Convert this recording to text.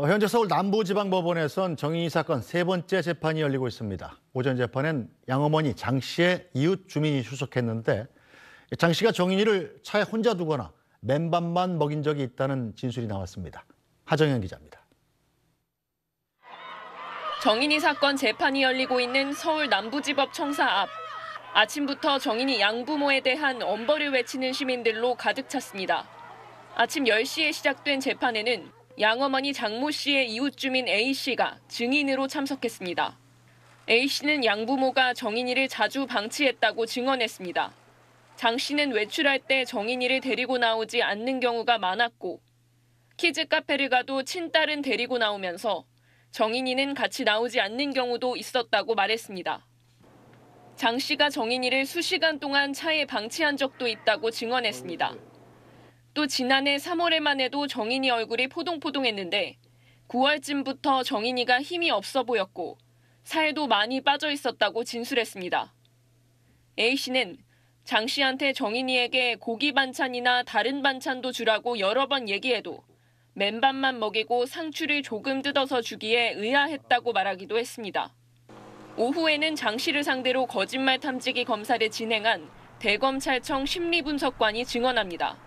어, 현재 서울 남부지방법원에선 정인이 사건 세 번째 재판이 열리고 있습니다. 오전 재판엔 양어머니 장 씨의 이웃 주민이 출석했는데 장 씨가 정인이를 차에 혼자 두거나 맨밥만 먹인 적이 있다는 진술이 나왔습니다. 하정현 기자입니다. 정인이 사건 재판이 열리고 있는 서울 남부지법 청사 앞. 아침부터 정인이 양부모에 대한 엄벌을 외치는 시민들로 가득 찼습니다. 아침 10시에 시작된 재판에는 양어머니 장모 씨의 이웃 주민 A 씨가 증인으로 참석했습니다. A 씨는 양부모가 정인이를 자주 방치했다고 증언했습니다. 장 씨는 외출할 때 정인이를 데리고 나오지 않는 경우가 많았고 키즈 카페를 가도 친딸은 데리고 나오면서 정인이는 같이 나오지 않는 경우도 있었다고 말했습니다. 장 씨가 정인이를 수시간 동안 차에 방치한 적도 있다고 증언했습니다. 또 지난해 3월에만 해도 정인이 얼굴이 포동포동했는데 9월쯤부터 정인이가 힘이 없어 보였고 살도 많이 빠져 있었다고 진술했습니다. A씨는 장 씨한테 정인이에게 고기 반찬이나 다른 반찬도 주라고 여러 번 얘기해도 맨밥만 먹이고 상추를 조금 뜯어서 주기에 의아했다고 말하기도 했습니다. 오후에는 장 씨를 상대로 거짓말 탐지기 검사를 진행한 대검찰청 심리분석관이 증언합니다.